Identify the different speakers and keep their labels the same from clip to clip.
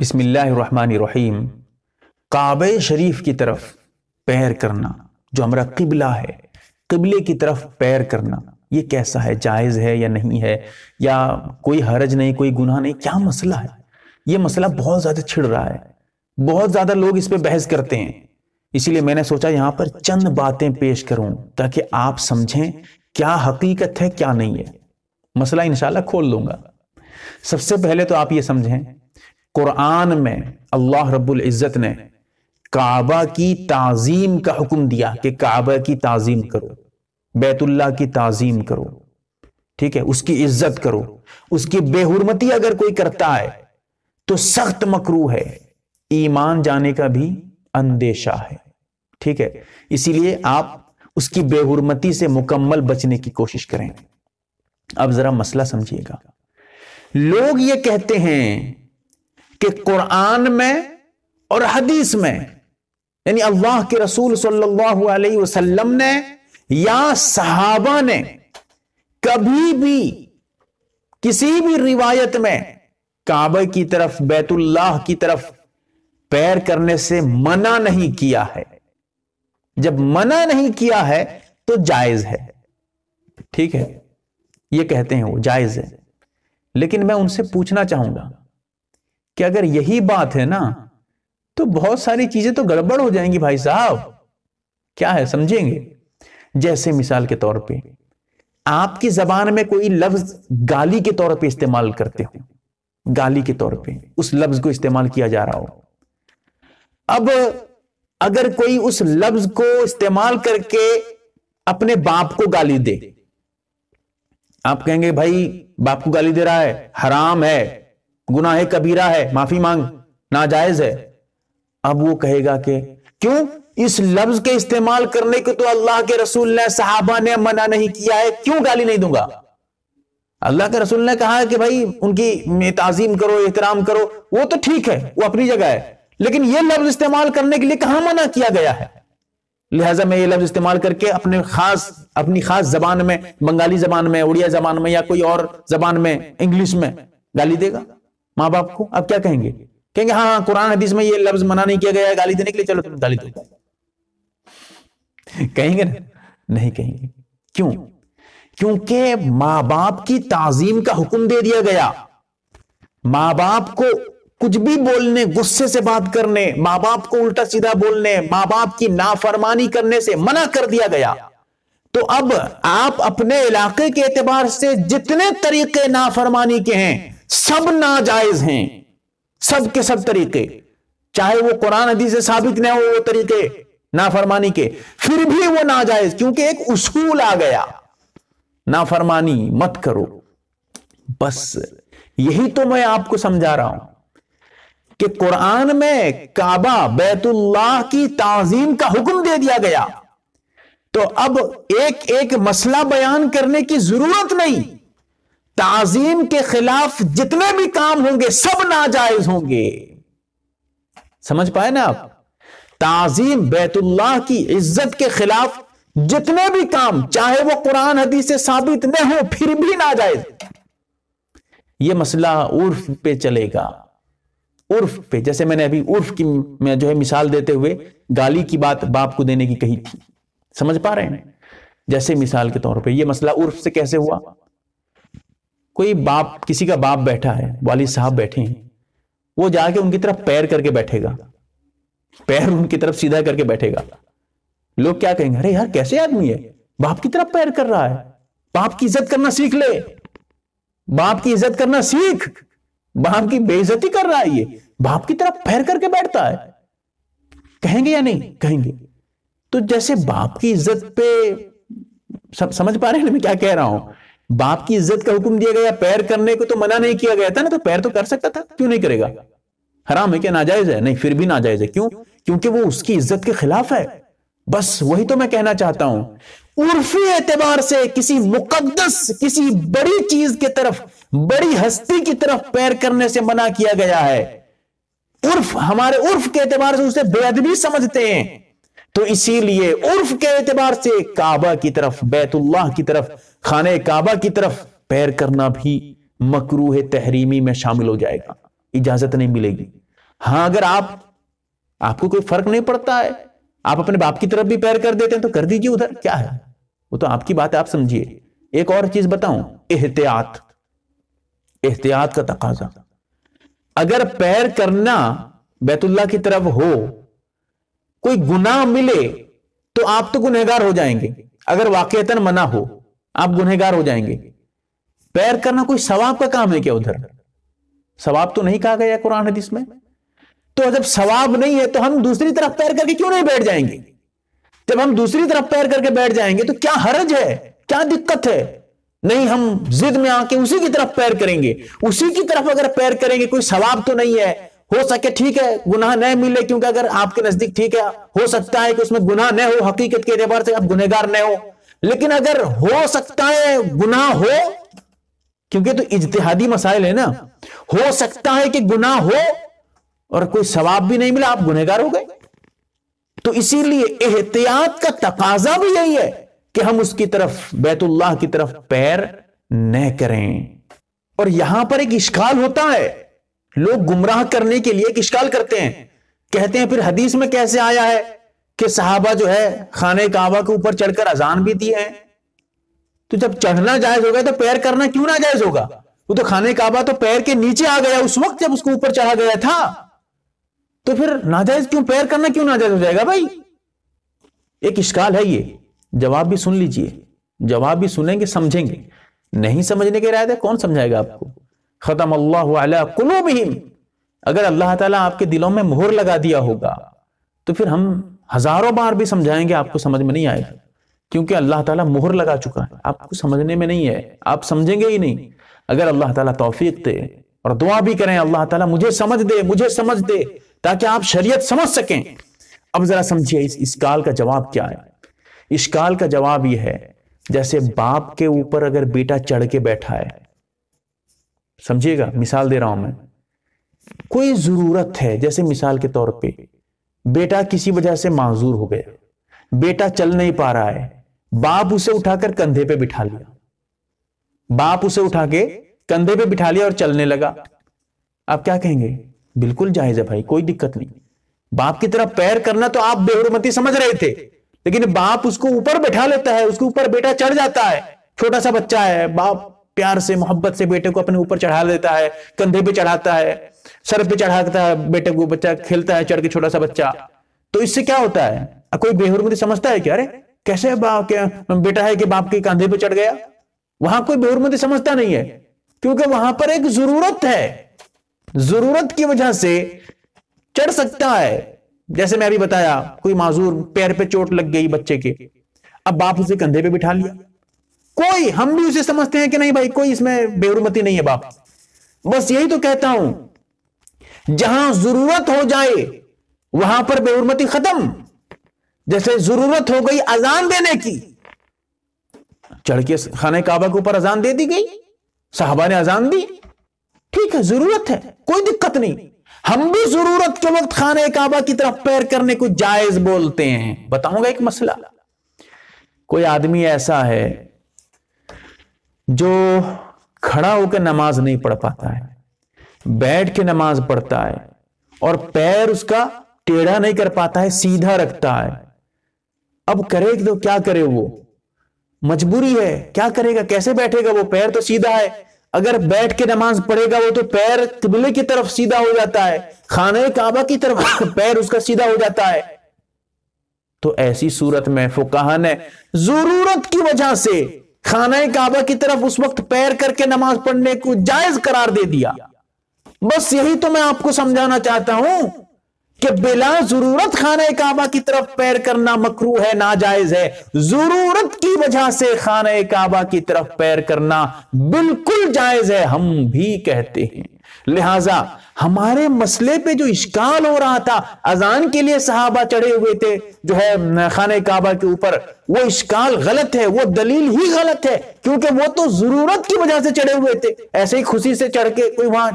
Speaker 1: बसमीम काब शरीफ की तरफ पैर करना जो हमारा किबला है किबले की तरफ पैर करना ये कैसा है जायज़ है या नहीं है या कोई हरज नहीं कोई गुनाह नहीं क्या मसला है ये मसला बहुत ज़्यादा छिड़ रहा है बहुत ज़्यादा लोग इस पर बहस करते हैं इसीलिए मैंने सोचा यहाँ पर चंद बातें पेश करूँ ताकि आप समझें क्या हकीकत है क्या नहीं है मसला इंशाल्लाह खोल दूंगा सबसे पहले तो आप ये समझें कुरान में अल्लाह रब्बुल इज़्ज़त ने काबा की ताज़ीम का हुक्म दिया कि काबा की ताज़ीम करो बैतुल्ला की ताज़ीम करो ठीक है उसकी इज्जत करो उसकी बेहरमती अगर कोई करता है तो सख्त मकरू है ईमान जाने का भी अंदेशा है ठीक है इसीलिए आप उसकी बेहरमती से मुकम्मल बचने की कोशिश करें अब जरा मसला समझिएगा लोग ये कहते हैं कि कुरान में और हदीस में यानी अल्लाह के रसूल सल्लल्लाहु अलैहि वसल्लम ने या सहाबा ने कभी भी किसी भी रिवायत में काबे की तरफ बैतुल्लाह की तरफ पैर करने से मना नहीं किया है जब मना नहीं किया है तो जायज है ठीक है ये कहते हैं वो जायज है लेकिन मैं उनसे पूछना चाहूंगा कि अगर यही बात है ना तो बहुत सारी चीजें तो गड़बड़ हो जाएंगी भाई साहब क्या है समझेंगे जैसे मिसाल के तौर पे आपकी जबान में कोई लफ्ज गाली के तौर पे इस्तेमाल करते हो गाली के तौर पे उस लफ्ज को इस्तेमाल किया जा रहा हो अब अगर कोई उस लफ्ज को इस्तेमाल करके अपने बाप को गाली दे आप कहेंगे भाई बाप को गाली दे रहा है हराम है गुनाह कबीरा है माफी मांग नाजायज है अब वो कहेगा कि क्यों इस लफ्ज के इस्तेमाल करने को तो अल्लाह के रसूल ने साहबा ने मना नहीं किया है क्यों गाली नहीं दूंगा अल्लाह के रसूल ने कहा है कि भाई उनकी ताजीम करो एहतराम करो वो तो ठीक है वो अपनी जगह है लेकिन ये लफ्ज इस्तेमाल करने के लिए कहां मना किया गया है लिहाजा मैं ये लफ्ज इस्तेमाल करके अपने खास अपनी खास जबान में बंगाली जबान में उड़िया जबान में या कोई और जबान में इंग्लिश में गाली देगा माँ बाप को अब क्या कहेंगे कहेंगे हाँ हाँ कुरान हदीस में ये लफ्ज मना नहीं किया गया है गाली देने के लिए चलो तुम गाली दो कहेंगे ना नहीं कहेंगे क्यों क्योंकि माँ बाप की ताजीम का हुक्म दे दिया गया माँ बाप को कुछ भी बोलने गुस्से से बात करने माँ बाप को उल्टा सीधा बोलने माँ बाप की नाफरमानी करने से मना कर दिया गया तो अब आप अपने इलाके के एतबार से जितने तरीके नाफरमानी के हैं सब नाजायज हैं सब के सब तरीके चाहे वो कुरान अदी से साबित ना हो वो तरीके नाफरमानी के फिर भी वो नाजायज क्योंकि एक उसूल आ गया नाफरमानी मत करो बस यही तो मैं आपको समझा रहा हूं कि कुरान में काबा बैतुल्लाह की ताजीम का हुक्म दे दिया गया तो अब एक एक मसला बयान करने की जरूरत नहीं ताजीम के खिलाफ जितने भी काम होंगे सब नाजायज होंगे समझ पाए ना आप ताजीम बैतुल्लाह की इज्जत के खिलाफ जितने भी काम चाहे वो कुरान हदीस से साबित न हो फिर भी नाजायज ये मसला उर्फ पे चलेगा उर्फ पे जैसे मैंने अभी उर्फ की मैं जो है मिसाल देते हुए गाली की बात बाप को देने की कही थी समझ पा रहे हैं जैसे मिसाल के तौर पे ये मसला उर्फ से कैसे हुआ कोई बाप किसी का बाप बैठा है वाली साहब बैठे हैं वो जाके उनकी तरफ पैर करके बैठेगा पैर उनकी तरफ सीधा करके बैठेगा लोग क्या कहेंगे अरे यार कैसे आदमी है बाप की तरफ पैर कर रहा है बाप की इज्जत करना सीख ले बाप की इज्जत करना सीख बाप की बेइज्जती कर रहा है ये बाप की तरफ पैर करके बैठता है कहेंगे या नहीं कहेंगे तो जैसे बाप की इज्जत पे समझ पा रहे हैं मैं क्या कह रहा हूं बाप की इज्जत का हुक्म दिया गया पैर करने को तो मना नहीं किया गया था ना तो पैर तो कर सकता था क्यों नहीं करेगा हराम है क्या नाजायज है नहीं फिर भी नाजायज है क्यों क्योंकि वो उसकी इज्जत के खिलाफ है बस वही तो मैं कहना चाहता हूं उर्फी एतबार से किसी मुकद्दस किसी बड़ी चीज की तरफ बड़ी हस्ती की तरफ पैर करने से मना किया गया है उर्फ हमारे उर्फ के एतबार से उसे बेअदबी समझते हैं तो इसीलिए उर्फ के एतबार से काबा की तरफ बैतुल्लाह की तरफ खाने काबा की तरफ पैर करना भी मकरूह तहरीमी में शामिल हो जाएगा इजाजत नहीं मिलेगी हाँ अगर आप आपको कोई फर्क नहीं पड़ता है आप अपने बाप की तरफ भी पैर कर देते हैं तो कर दीजिए उधर क्या है वो तो आपकी बात है आप समझिए एक और चीज बताऊं एहतियात एहतियात का तकाजा अगर पैर करना बैतुल्ला की तरफ हो कोई गुनाह मिले तो आप तो गुनहगार हो जाएंगे अगर वाकयतन मना हो आप गुनहगार हो जाएंगे पैर करना कोई सवाब का काम है क्या उधर सवाब तो नहीं कहा गया कुरान हदीस में तो जब सवाब नहीं है तो हम दूसरी तरफ पैर करके क्यों नहीं बैठ जाएंगे जब हम दूसरी तरफ पैर करके बैठ जाएंगे तो क्या हरज है क्या दिक्कत है नहीं हम जिद में आके उसी की तरफ पैर करेंगे उसी की तरफ अगर पैर करेंगे कोई सवाब तो नहीं है हो सके ठीक है गुनाह न मिले क्योंकि अगर आपके नजदीक ठीक है हो सकता है कि उसमें गुनाह न हो हकीकत के एतबार से आप गुनहगार न हो लेकिन अगर हो सकता है गुनाह हो क्योंकि तो इजतहादी मसाइल है ना हो सकता है कि गुनाह हो और कोई सवाब भी नहीं मिला आप गुनहगार हो गए तो इसीलिए एहतियात का तकाजा भी यही है कि हम उसकी तरफ बैतुल्लाह की तरफ पैर न करें और यहां पर एक इश्काल होता है लोग गुमराह करने के लिए किशकाल करते हैं कहते हैं फिर हदीस में कैसे आया है कि साहबा जो है खाने काबा के ऊपर चढ़कर अजान भी दिए हैं तो जब चढ़ना जायज होगा तो पैर करना क्यों ना जायज होगा वो तो खाने काबा तो पैर के नीचे आ गया उस वक्त जब उसको ऊपर चढ़ा गया था तो फिर नाजायज क्यों पैर करना क्यों नाजायज हो जाएगा भाई एक इश्काल है ये जवाब भी सुन लीजिए जवाब भी सुनेंगे समझेंगे नहीं समझने के राय है कौन समझाएगा आपको ख़तम अल्लाह अगर अल्लाह ताला आपके दिलों में मोहर लगा दिया होगा तो फिर हम हज़ारों बार भी समझाएंगे आपको समझ में नहीं आएगा क्योंकि अल्लाह ताला मुहर लगा चुका है आपको समझने में नहीं है आप समझेंगे ही नहीं अगर अल्लाह ताला तौफीक दे और दुआ भी करें अल्लाह ताला मुझे समझ दे मुझे समझ दे ताकि आप शरीयत समझ सकें अब जरा समझिए इस काल का जवाब क्या है काल का जवाब यह है जैसे बाप के ऊपर अगर बेटा चढ़ के बैठा है समझिएगा मिसाल दे रहा हूं मैं कोई जरूरत है जैसे मिसाल के तौर पे बेटा किसी वजह से माजूर हो गया बेटा चल नहीं पा रहा है बाप उसे उठाकर कंधे पे बिठा लिया बाप उसे उठा के कंधे पे बिठा लिया और चलने लगा आप क्या कहेंगे बिल्कुल जायज है भाई कोई दिक्कत नहीं बाप की तरह पैर करना तो आप बेहरमती समझ रहे थे लेकिन बाप उसको ऊपर बैठा लेता है उसके ऊपर बेटा चढ़ जाता है छोटा सा बच्चा है बाप प्यार से मोहब्बत से बेटे को अपने ऊपर चढ़ा देता है कंधे पे चढ़ाता है सर पे चढ़ाता है बेटे को बच्चा खेलता है चढ़ के छोटा सा बच्चा तो इससे क्या होता है कोई बेहरमती समझता है क्या अरे कैसे बाप के बेटा है कि बाप के कंधे पे चढ़ गया वहां कोई बेहरमती समझता नहीं है क्योंकि वहां पर एक जरूरत है जरूरत की वजह से चढ़ सकता है जैसे मैं अभी बताया कोई माजूर पैर पे चोट लग गई बच्चे के अब बाप उसे कंधे पे बिठा लिया कोई हम भी उसे समझते हैं कि नहीं भाई कोई इसमें बेहरमती नहीं है बाप बस यही तो कहता हूं जहां जरूरत हो जाए वहां पर बेहरमती खत्म जैसे जरूरत हो गई अजान देने की चढ़ के खाने काबा के ऊपर अजान दे दी गई साहबा ने अजान दी ठीक है जरूरत है कोई दिक्कत नहीं हम भी जरूरत के वक्त खाने काबा की तरफ पैर करने को जायज बोलते हैं बताऊंगा एक मसला कोई आदमी ऐसा है जो खड़ा होकर नमाज नहीं पढ़ पाता है बैठ के नमाज पढ़ता है और पैर उसका टेढ़ा नहीं कर पाता है सीधा रखता है अब करे तो क्या करे वो मजबूरी है क्या करेगा कैसे बैठेगा वो पैर तो सीधा है अगर बैठ के नमाज पढ़ेगा वो तो पैर तबले की तरफ सीधा हो जाता है खाने काबा की तरफ पैर उसका सीधा हो जाता है तो ऐसी सूरत में फुकाहन है जरूरत की वजह से खाना काबा की तरफ उस वक्त पैर करके नमाज पढ़ने को जायज करार दे दिया बस यही तो मैं आपको समझाना चाहता हूं कि बिला जरूरत खाना काबा की तरफ पैर करना मकरू है नाजायज है जरूरत की वजह से खाना काबा की तरफ पैर करना बिल्कुल जायज है हम भी कहते हैं लिहाजा हमारे मसले पे जो इश्काल हो रहा था अजान के लिए सहाबा चढ़े हुए थे जो है खाने काबा के ऊपर वो इश्काल गलत है वो दलील ही गलत है क्योंकि वो तो जरूरत की वजह से चढ़े हुए थे ऐसे ही खुशी से चढ़ के कोई वहां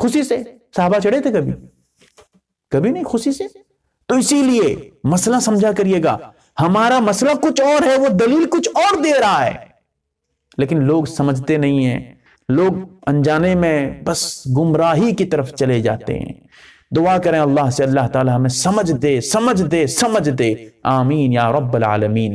Speaker 1: खुशी से सहाबा चढ़े थे कभी कभी नहीं खुशी से तो इसीलिए मसला समझा करिएगा हमारा मसला कुछ और है वो दलील कुछ और दे रहा है लेकिन लोग समझते नहीं है लोग अनजाने में बस गुमराही की तरफ चले जाते हैं दुआ करें अल्लाह से अल्लाह ताला हमें समझ दे समझ दे समझ दे आमीन या रब्बल आलमीन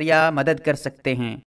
Speaker 1: जरिया मदद कर सकते हैं